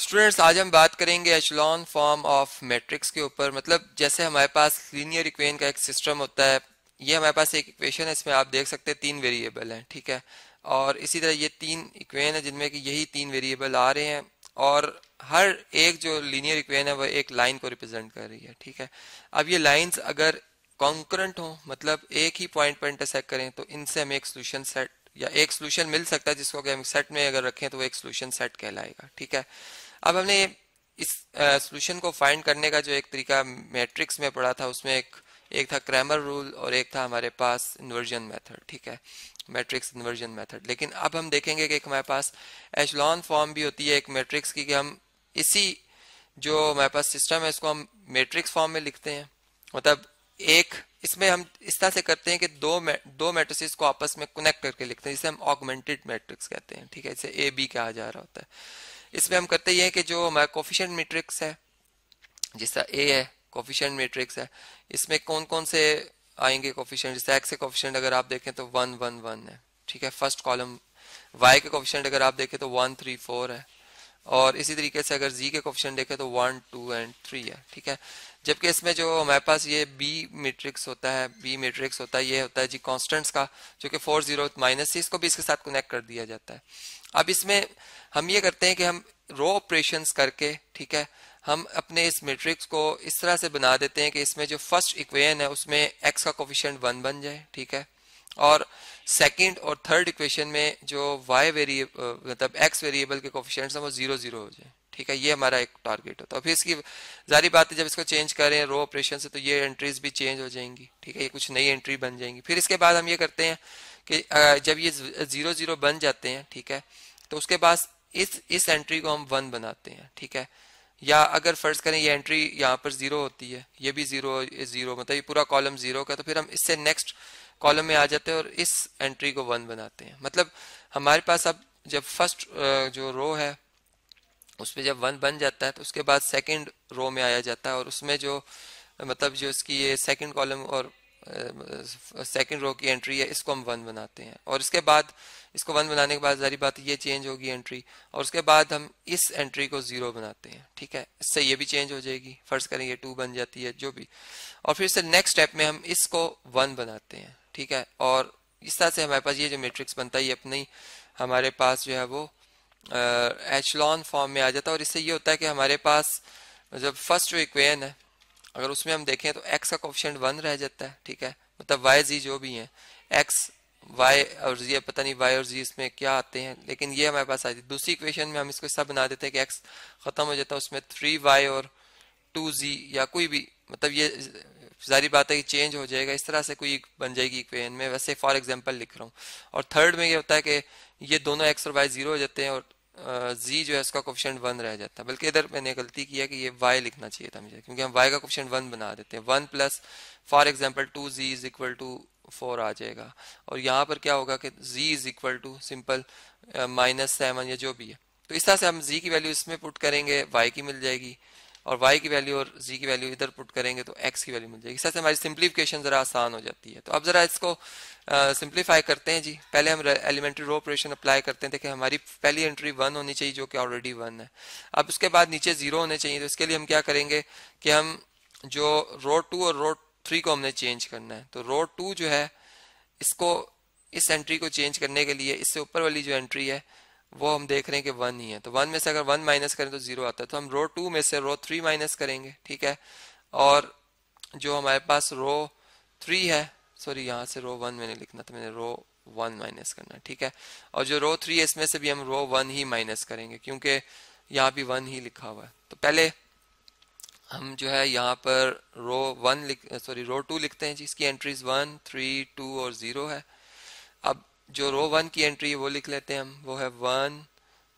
students आज हम बात करेंगे एचलॉन फॉर्म ऑफ मैट्रिक्स के ऊपर मतलब जैसे हमारे पास लीनियर इक्वेन का एक सिस्टम होता है ये हमारे पास एक इक्वेशन है इसमें आप देख सकते हैं तीन वेरिएबल हैं ठीक है और इसी तरह ये तीन इक्वेन है जिनमें कि यही तीन वेरिएबल आ रहे हैं और हर एक जो लीनियर इक्वेन है वह एक लाइन को रिप्रेजेंट कर रही है ठीक है अब ये लाइन्स अगर कॉन्करेंट हों मतलब एक ही पॉइंट पर इंटरसेक्ट करें तो इनसे हमें एक सोल्यूशन सेट या एक सोल्यूशन मिल सकता है जिसको अगर हम सेट में अगर रखें तो वो एक सोल्यूशन सेट कहलाएगा ठीक है अब हमने इस सॉल्यूशन को फाइंड करने का जो एक तरीका मैट्रिक्स में पढ़ा था उसमें एक एक था क्रैमर रूल और एक था हमारे पास इन्वर्जन मेथड ठीक है मैट्रिक्स इन्वर्जन मेथड लेकिन अब हम देखेंगे कि हमारे पास एचलॉन फॉर्म भी होती है एक मैट्रिक्स की कि हम इसी जो हमारे पास सिस्टम है इसको हम मैट्रिक्स फॉर्म में लिखते हैं मतलब एक इसमें हम इस तरह से करते हैं कि दो दो मैट्रिक्स को आपस में कनेक्ट करके लिखते हैं जिसे हम ऑगमेंटेड मैट्रिक्स कहते हैं ठीक है इसे ए बी कहा जा रहा होता है इसमें हम करते ये हैं कि जो हमारा कोफिशेंट मेट्रिक्स है जिसका ए है कोफिशेंट मेट्रिक्स है इसमें कौन कौन से आएंगे कोफिशेंट जैसे एक्स के कोफिशेंट अगर आप देखें तो वन वन वन है ठीक है फर्स्ट कॉलम वाई के कोफिशेंट अगर आप देखें तो वन थ्री फोर है और इसी तरीके से अगर जी के कोफिशेंट देखें तो वन टू एंड थ्री है ठीक है जबकि इसमें जो हमारे पास ये बी मेट्रिक्स होता है बी मेट्रिक्स होता है ये होता है जी कॉन्स्टेंट्स का जो कि फोर जीरो माइनस थी इसको भी इसके साथ कनेक्ट कर दिया जाता है अब इसमें हम ये करते हैं कि हम रो ऑपरेशन करके ठीक है हम अपने इस मैट्रिक्स को इस तरह से बना देते हैं कि इसमें जो फर्स्ट इक्वेशन है उसमें एक्स का कोफिशियंट वन बन जाए ठीक है और सेकंड और थर्ड इक्वेशन में जो वाई वेरिएबल मतलब एक्स वेरिएबल के कोफिशेंट्स हैं वो जीरो जीरो हो जाए ठीक है ये हमारा एक टारगेट होता है फिर तो इसकी जारी बात है जब इसको चेंज करें रो ऑपरेशन से तो ये एंट्रीज भी चेंज हो जाएंगी ठीक है ये कुछ नई एंट्री बन जाएंगी फिर इसके बाद हम ये करते हैं कि जब ये जीरो जीरो बन जाते हैं ठीक है तो उसके बाद इस इस एंट्री को हम वन बनाते हैं ठीक है या अगर फर्ज करें ये एंट्री यहाँ पर जीरो होती है ये भी जीरो जीरो मतलब ये पूरा कॉलम जीरो का तो फिर हम इससे नेक्स्ट कॉलम में आ जाते हैं और इस एंट्री को वन बनाते हैं मतलब हमारे पास अब जब फर्स्ट जो रो है उसमें जब वन बन जाता है तो उसके बाद सेकंड रो में आया जाता है और उसमें जो मतलब जो इसकी ये सेकंड कॉलम और सेकंड रो की एंट्री है इसको हम वन बनाते हैं और इसके बाद इसको वन बनाने के बाद जारी बात ये चेंज होगी एंट्री और उसके बाद हम इस एंट्री को जीरो बनाते हैं ठीक है इससे ये भी चेंज हो जाएगी फर्ज करें ये टू बन जाती है जो भी और फिर से नेक्स्ट स्टेप में हम इसको वन बनाते हैं ठीक है और इस तरह से हमारे पास ये जो मेट्रिक्स बनता है ये अपनी हमारे पास जो है वो एचलॉन फॉर्म में आ जाता है और इससे ये होता है कि हमारे पास जब फर्स्ट जो इक्वेन है अगर उसमें हम देखें तो एक्स का ऑप्शन वन रह जाता है ठीक है मतलब वाई जी जो भी है एक्स वाई और जी पता नहीं वाई और जी इसमें क्या आते हैं लेकिन ये हमारे पास आती है दूसरी इक्वेशन में हम इसको सब बना देते हैं कि एक्स खत्म हो जाता है उसमें थ्री वाई और टू जी या कोई भी मतलब ये सारी बात है कि चेंज हो जाएगा इस तरह से कोई बन जाएगी इक्वेशन में वैसे फॉर एग्जाम्पल लिख रहा हूँ और थर्ड में ये होता है कि ये दोनों एक्स और वाई जीरो हो जाते हैं और जी जो है उसका क्वेश्चन वन रह जाता है बल्कि इधर मैंने गलती किया कि ये वाई लिखना चाहिए था मुझे क्योंकि हम वाई का क्वेश्चन वन बना देते हैं one plus for example two Z is equal to four आ जाएगा और यहाँ पर क्या होगा कि Z is equal to simple minus seven या जो भी है तो इस तरह से हम जी की वैल्यू इसमें पुट करेंगे वाई की मिल जाएगी और y की वैल्यू और z की वैल्यू इधर पुट करेंगे तो x की वैल्यू मिल जाएगी सर हमारी सिंप्लीफिकेशन ज़रा आसान हो जाती है तो अब ज़रा इसको सिंप्लीफाई करते हैं जी पहले हम एलिमेंट्री रो ऑपरेशन अप्लाई करते हैं देखिए हमारी पहली एंट्री वन होनी चाहिए जो कि ऑलरेडी वन है अब उसके बाद नीचे जीरो होने चाहिए तो इसके लिए हम क्या करेंगे कि हम जो रो टू और रो थ्री को हमने चेंज करना है तो रो टू जो है इसको इस एंट्री को चेंज करने के लिए इससे ऊपर वाली जो एंट्री है वो हम देख रहे हैं कि वन ही है तो वन में से अगर वन माइनस करें तो जीरो आता है तो हम रो टू में से रो थ्री माइनस करेंगे ठीक है और जो हमारे पास रो थ्री है सॉरी यहाँ से रो वन मैंने लिखना था मैंने रो वन माइनस करना ठीक है और जो रो थ्री है इसमें से भी हम रो वन ही माइनस करेंगे क्योंकि यहाँ भी वन ही लिखा हुआ है तो पहले हम जो है यहाँ पर row one sorry row two लिखते हैं जिसकी एंट्रीज वन थ्री टू और जीरो है अब जो रो वन की एंट्री है वो लिख लेते हैं हम वो है one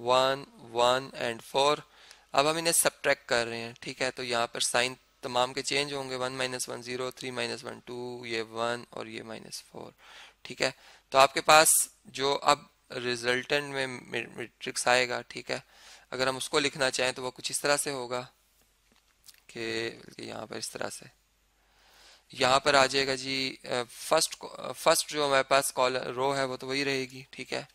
one one and four अब हम इन्हें सब कर रहे हैं ठीक है तो यहाँ पर साइन तमाम के चेंज होंगे one minus one zero three minus one two ये वन और ये माइनस फोर ठीक है तो आपके पास जो अब रिजल्टेंट में मैट्रिक्स आएगा ठीक है अगर हम उसको लिखना चाहें तो वो कुछ इस तरह से होगा कि यहाँ पर इस तरह से यहाँ पर आ जाएगा जी फर्स्ट फर्स्ट जो हमारे पास कॉल रो है वो तो वही रहेगी ठीक है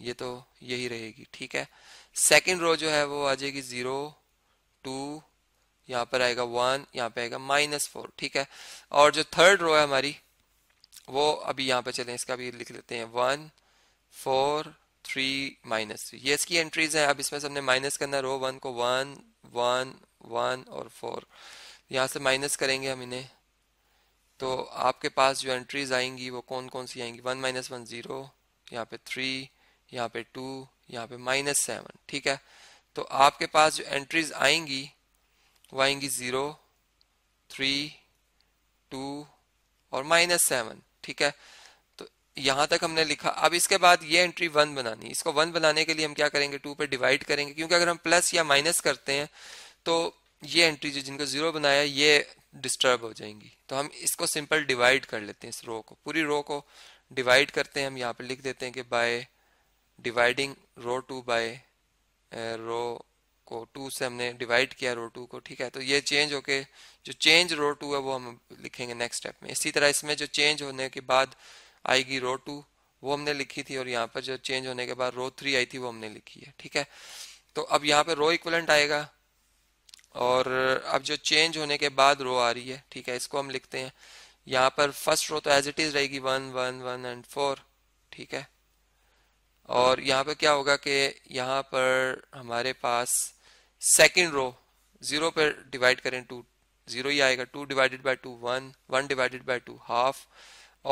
ये तो यही रहेगी ठीक है सेकंड रो जो है वो आ जाएगी जीरो टू यहाँ पर आएगा वन यहाँ पे आएगा माइनस फोर ठीक है और जो थर्ड रो है हमारी वो अभी यहाँ पे चले इसका भी लिख लेते हैं one four three minus three ये इसकी एंट्रीज हैं अब इसमें सबने माइनस करना रो वन को वन वन वन और फोर यहाँ से माइनस करेंगे हम इन्हें तो आपके पास जो एंट्रीज आएंगी वो कौन कौन सी आएंगी वन माइनस वन ज़ीरो यहाँ पे थ्री यहाँ पे टू यहाँ पे माइनस सेवन ठीक है तो आपके पास जो एंट्रीज आएंगी वो आएंगी ज़ीरो थ्री टू और माइनस सेवन ठीक है तो यहाँ तक हमने लिखा अब इसके बाद ये एंट्री वन बनानी इसको वन बनाने के लिए हम क्या करेंगे टू पर डिवाइड करेंगे क्योंकि अगर हम प्लस या माइनस करते हैं तो ये एंट्री जो जिनको जीरो बनाया ये डिस्टर्ब हो जाएंगी तो हम इसको सिंपल डिवाइड कर लेते हैं इस रो को पूरी रो को डिवाइड करते हैं हम यहाँ पर लिख देते हैं कि by dividing row two by row को टू से हमने डिवाइड किया रो टू को ठीक है तो ये चेंज होके जो चेंज रो टू है वो हम लिखेंगे नेक्स्ट स्टेप में इसी तरह इसमें जो चेंज होने के बाद आएगी रो टू वो हमने लिखी थी और यहाँ पर जो चेंज होने के बाद रो थ्री आई थी वो हमने लिखी है ठीक है तो अब यहाँ पर रो इक्वलेंट आएगा और अब जो चेंज होने के बाद रो आ रही है ठीक है इसको हम लिखते हैं यहाँ पर फर्स्ट रो तो एज इट इज रहेगी one one one and four ठीक है और यहाँ पर क्या होगा कि यहाँ पर हमारे पास सेकेंड रो जीरो पर डिवाइड करें टू जीरो ही आएगा two divided by two one one divided by two half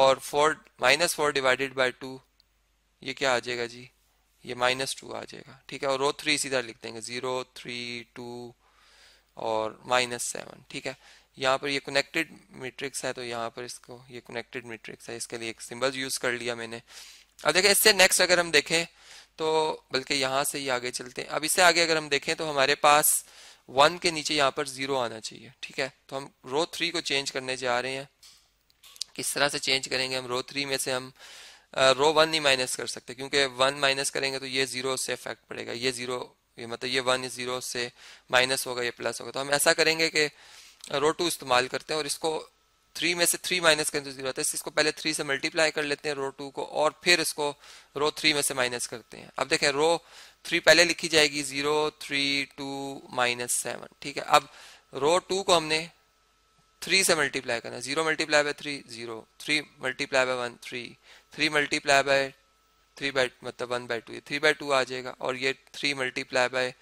और four minus four divided by two ये क्या आ जाएगा जी ये माइनस टू आ जाएगा ठीक है और रो थ्री सीधा लिख देंगे जीरो थ्री टू और माइनस सेवन ठीक है यहाँ पर ये कनेक्टेड मैट्रिक्स है तो यहाँ पर इसको ये कनेक्टेड मैट्रिक्स है इसके लिए एक सिंबल यूज कर लिया मैंने अब देखें इससे नेक्स्ट अगर हम देखें तो बल्कि यहाँ से ही आगे चलते हैं अब इससे आगे अगर हम देखें तो हमारे पास वन के नीचे यहाँ पर जीरो आना चाहिए ठीक है तो हम रो थ्री को चेंज करने जा रहे हैं किस तरह से चेंज करेंगे हम रो थ्री में से हम रो वन नहीं माइनस कर सकते क्योंकि वन माइनस करेंगे तो ये जीरो से इफेक्ट पड़ेगा ये जीरो ये मतलब ये वन जीरो से माइनस होगा ये प्लस होगा तो हम ऐसा करेंगे कि रो टू इस्तेमाल करते हैं और इसको थ्री में से थ्री माइनस करें तो जीरो आता है इसको पहले थ्री से मल्टीप्लाई कर लेते हैं रो टू को और फिर इसको रो थ्री में से माइनस करते हैं अब देखें रो थ्री पहले लिखी जाएगी zero three two minus seven ठीक है अब रो टू को हमने थ्री से मल्टीप्लाई करना zero multiply by three zero three multiply by one three three multiply by three by मतलब वन बाई टू ये थ्री बाई टू आ जाएगा और ये थ्री मल्टीप्लाई बाय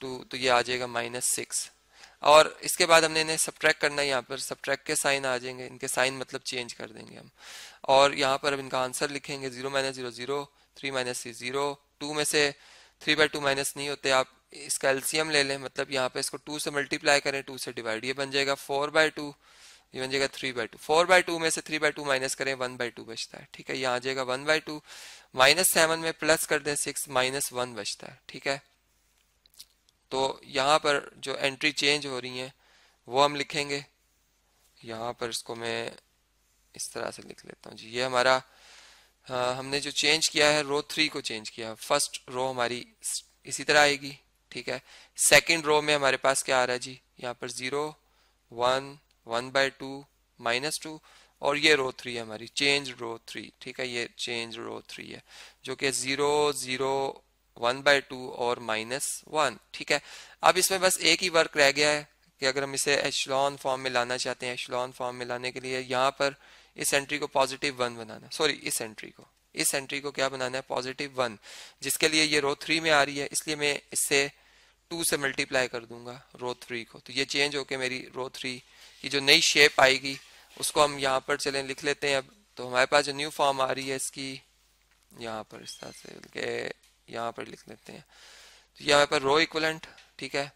टू तो ये आ जाएगा माइनस सिक्स और इसके बाद हमने इन्हें सब्ट्रैक करना है यहाँ पर सब्ट्रैक के साइन आ जाएंगे इनके साइन मतलब चेंज कर देंगे हम और यहाँ पर अब इनका आंसर लिखेंगे zero minus zero zero three minus three zero two में से थ्री बाई टू माइनस नहीं होते आप इसका एल्सीयम ले लें मतलब यहाँ पर इसको टू से मल्टीप्लाई करें टू से डिवाइड ये बन जाएगा फोर बाई टू ये बन जाएगा three by two four by two में से थ्री बाई टू माइनस करें वन बाई टू बचता है ठीक है यहाँ आ जाएगा one by two minus seven में प्लस कर दें सिक्स माइनस वन बचता है ठीक है तो यहाँ पर जो एंट्री चेंज हो रही है वो हम लिखेंगे यहाँ पर इसको मैं इस तरह से लिख लेता हूँ जी ये हमारा आ, हाँ, हमने जो चेंज किया है रो थ्री को चेंज किया फर्स्ट रो हमारी इसी तरह आएगी ठीक है सेकेंड रो में हमारे पास क्या आ रहा है जी यहाँ पर zero one one by two minus two और ये रो थ्री है हमारी चेंज रो थ्री ठीक है ये चेंज रो थ्री है जो कि zero zero one by two और माइनस वन ठीक है अब इसमें बस एक ही वर्क रह गया है कि अगर हम इसे एशलॉन फॉर्म में लाना चाहते हैं एशलॉन फॉर्म में लाने के लिए यहाँ पर इस एंट्री को पॉजिटिव वन बनाना सॉरी इस एंट्री को इस एंट्री को क्या बनाना है पॉजिटिव वन जिसके लिए ये रो थ्री में आ रही है इसलिए मैं इससे टू से मल्टीप्लाई कर दूंगा रो थ्री को तो ये चेंज होके मेरी रो थ्री ये जो नई शेप आएगी उसको हम यहाँ पर चलें लिख लेते हैं अब तो हमारे पास जो न्यू फॉर्म आ रही है इसकी यहाँ पर इस तरह से के यहाँ पर लिख लेते हैं तो ये हमारे पास रो इक्वलेंट ठीक है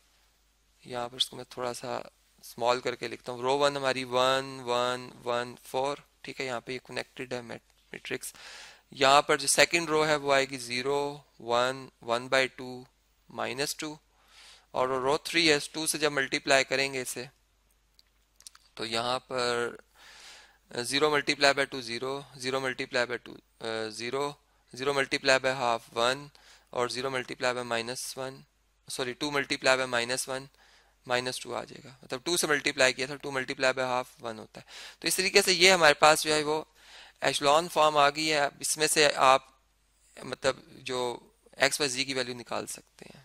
यहाँ पर इसको मैं थोड़ा सा स्मॉल करके लिखता हूँ रो वन हमारी वन वन वन फोर ठीक है यहाँ पे ये कनेक्टेड है मेट्रिक्स यहाँ पर जो सेकंड रो है वो आएगी zero one one by two minus two और रो थ्री है टू से जब मल्टीप्लाई करेंगे इसे तो यहाँ पर zero multiply by two zero zero multiply by two zero zero multiply by half one और zero multiply by minus one sorry two multiply by minus one minus two आ जाएगा मतलब टू से मल्टीप्लाई किया था two multiply by half one होता है तो इस तरीके से ये हमारे पास जो है वो एशलॉन फॉर्म आ गई है इसमें से आप मतलब जो एक्स वाई जी की वैल्यू निकाल सकते हैं